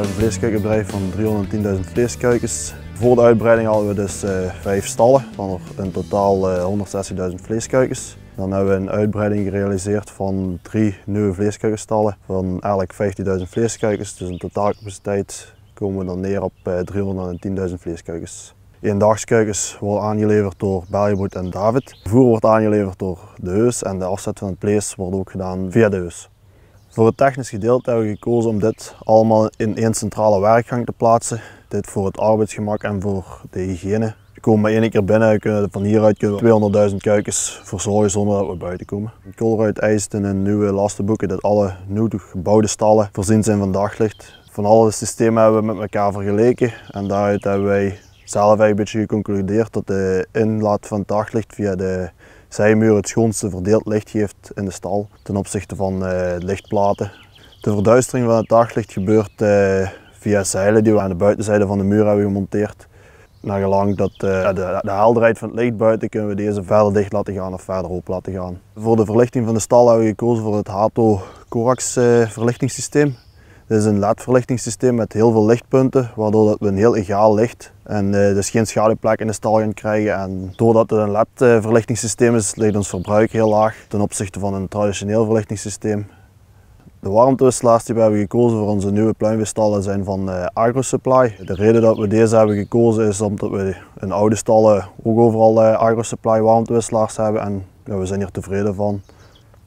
hebben een vleeskuikenbedrijf van 310.000 vleeskuikens. Voor de uitbreiding hadden we dus eh, vijf stallen van in totaal 160.000 eh, vleeskuikens. Dan hebben we een uitbreiding gerealiseerd van drie nieuwe vleeskuikenstallen van elk 15.000 vleeskuikens. Dus in totaalcapaciteit komen we dan neer op 310.000 eh, vleeskuikens. Eendagskuikens worden aangeleverd door Belgeboot en David. Voer wordt aangeleverd door de heus en de afzet van het vlees wordt ook gedaan via de heus. Voor het technisch gedeelte hebben we gekozen om dit allemaal in één centrale werkgang te plaatsen. Dit voor het arbeidsgemak en voor de hygiëne. We komen maar één keer binnen, kunnen, van hieruit 200.000 kuikens verzorgen zonder dat we buiten komen. Colruyt eist in een nieuwe lastenboeken dat alle nieuw gebouwde stallen voorzien zijn van daglicht. Van alle systemen hebben we met elkaar vergeleken en daaruit hebben wij zelf een beetje geconcludeerd dat de inlaat van daglicht via de zijmuur het schoonste verdeeld licht geeft in de stal ten opzichte van eh, lichtplaten. De verduistering van het daglicht gebeurt eh, via zeilen die we aan de buitenzijde van de muur hebben gemonteerd. Naar gelang dat eh, de, de helderheid van het licht buiten kunnen we deze verder dicht laten gaan of verder open laten gaan. Voor de verlichting van de stal hebben we gekozen voor het Hato Corax verlichtingssysteem. Dit is een LED-verlichtingssysteem met heel veel lichtpunten, waardoor dat we een heel egaal licht en uh, dus geen schaduwplek in de stal gaan krijgen. En doordat het een LED-verlichtingssysteem is, ligt ons verbruik heel laag ten opzichte van een traditioneel verlichtingssysteem. De warmtewisselaars die we hebben gekozen voor onze nieuwe pluimveestallen zijn van uh, Agro Supply. De reden dat we deze hebben gekozen is omdat we in oude stallen ook overal eh, Agro Supply warmtewisselaars hebben en we zijn hier tevreden van.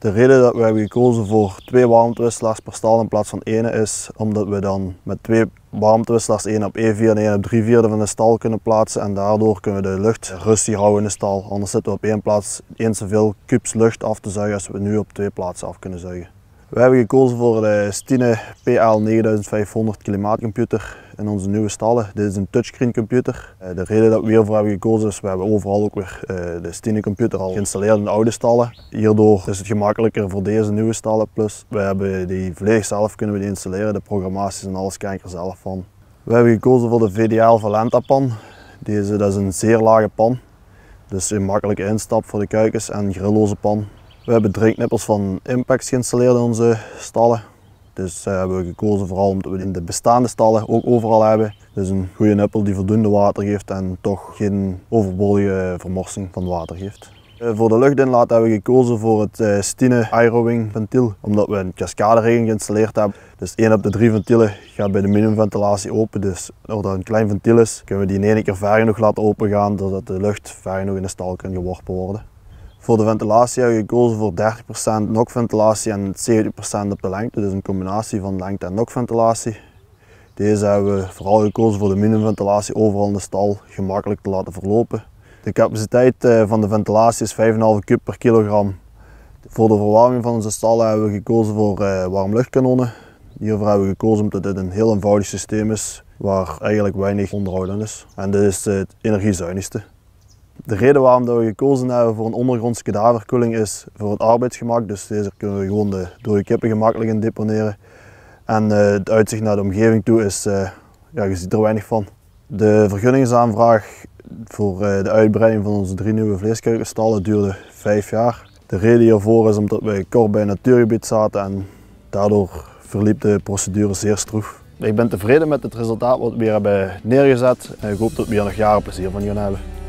De reden dat we hebben gekozen voor twee warmtewisselaars per stal in plaats van één is omdat we dan met twee warmtewisselaars, één op E4 en één op drie vierde van de stal kunnen plaatsen en daardoor kunnen we de lucht rustig houden in de stal. Anders zitten we op één plaats eens zoveel kubus lucht af te zuigen als we nu op twee plaatsen af kunnen zuigen. We hebben gekozen voor de eh, Stine PL9500 klimaatcomputer in onze nieuwe stallen. Dit is een touchscreen computer. Eh, de reden dat we hiervoor hebben gekozen is, we hebben overal ook weer eh, de Stine computer al geïnstalleerd in de oude stallen. Hierdoor is het gemakkelijker voor deze nieuwe stallen. Plus we hebben die volledig zelf kunnen we installeren. De programmaties en alles kan ik er zelf van. We hebben gekozen voor de VDL Valenta pan. Deze, dat is een zeer lage pan. Dus een makkelijke instap voor de kuikens en grillloze pan. We hebben drinknippels van Impact geïnstalleerd in onze stallen. Dus eh, hebben we gekozen vooral omdat we in de bestaande stallen ook overal hebben. Dus een goede nippel die voldoende water geeft en toch geen overbodige vermorsing van water geeft. Eh, voor de luchtinlaat hebben we gekozen voor het Stine eh, Stine Aerowing ventiel, omdat we een cascaderegen geïnstalleerd hebben. Dus één op de drie ventielen gaat bij de minimumventilatie open, dus doordat het een klein ventiel is, kunnen we die in één keer ver genoeg laten opengaan, zodat de lucht ver genoeg in de stal kan geworpen worden. Voor de ventilatie hebben we gekozen voor 30% nokventilatie en 70% op de lengte. Dus een combinatie van lengte en nokventilatie. Deze hebben we vooral gekozen voor de minimumventilatie overal in de stal gemakkelijk te laten verlopen. De capaciteit eh, van de ventilatie is 5,5 kub per kilogram. Voor de verwarming van onze stallen hebben we gekozen voor eh, warmluchtkanonen. Hiervoor hebben we gekozen omdat dit een heel eenvoudig systeem is waar eigenlijk weinig onderhoud aan is. En dit is het energiezuinigste. De reden waarom dat we gekozen hebben voor een ondergrondse kadaverkoeling is voor het arbeidsgemak. Dus deze kunnen we gewoon de dode kippen gemakkelijk in deponeren. En eh, het uitzicht naar de omgeving toe is, eh, ja, je ziet er weinig van. De vergunningsaanvraag voor eh, de uitbreiding van onze drie nieuwe vleeskuikenstallen duurde vijf jaar. De reden hiervoor is omdat wij kort bij een natuurgebied zaten en daardoor verliep de procedure zeer stroef. Ik ben tevreden met het resultaat wat we hier hebben neergezet en ik hoop dat we hier nog jaren plezier van gaan hebben.